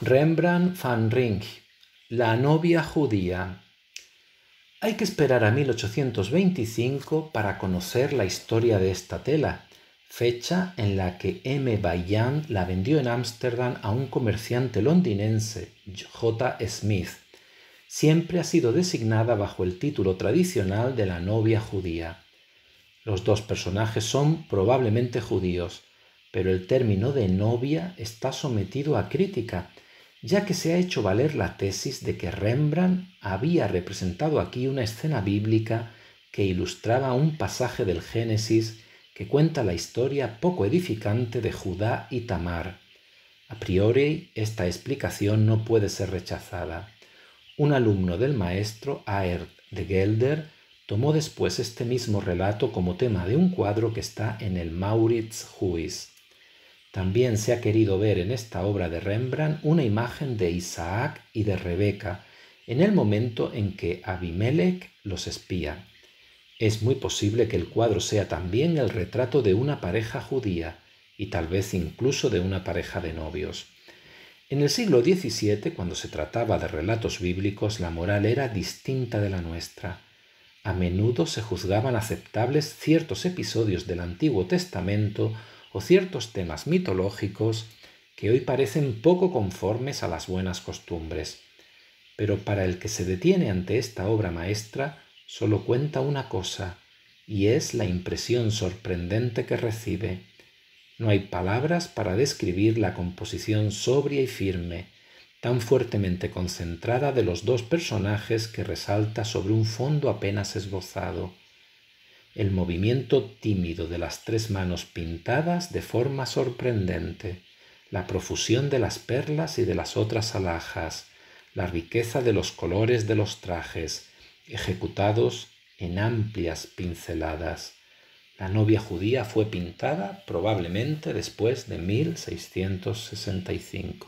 Rembrandt van Rink, La novia judía. Hay que esperar a 1825 para conocer la historia de esta tela, fecha en la que M. Bayan la vendió en Ámsterdam a un comerciante londinense, J. Smith. Siempre ha sido designada bajo el título tradicional de la novia judía. Los dos personajes son probablemente judíos, pero el término de novia está sometido a crítica ya que se ha hecho valer la tesis de que Rembrandt había representado aquí una escena bíblica que ilustraba un pasaje del Génesis que cuenta la historia poco edificante de Judá y Tamar. A priori, esta explicación no puede ser rechazada. Un alumno del maestro Aert de Gelder tomó después este mismo relato como tema de un cuadro que está en el Mauritshuis. También se ha querido ver en esta obra de Rembrandt una imagen de Isaac y de Rebeca en el momento en que Abimelech los espía. Es muy posible que el cuadro sea también el retrato de una pareja judía y tal vez incluso de una pareja de novios. En el siglo XVII, cuando se trataba de relatos bíblicos, la moral era distinta de la nuestra. A menudo se juzgaban aceptables ciertos episodios del Antiguo Testamento ciertos temas mitológicos que hoy parecen poco conformes a las buenas costumbres. Pero para el que se detiene ante esta obra maestra solo cuenta una cosa, y es la impresión sorprendente que recibe. No hay palabras para describir la composición sobria y firme, tan fuertemente concentrada de los dos personajes que resalta sobre un fondo apenas esbozado el movimiento tímido de las tres manos pintadas de forma sorprendente, la profusión de las perlas y de las otras alhajas, la riqueza de los colores de los trajes, ejecutados en amplias pinceladas. La novia judía fue pintada probablemente después de 1665.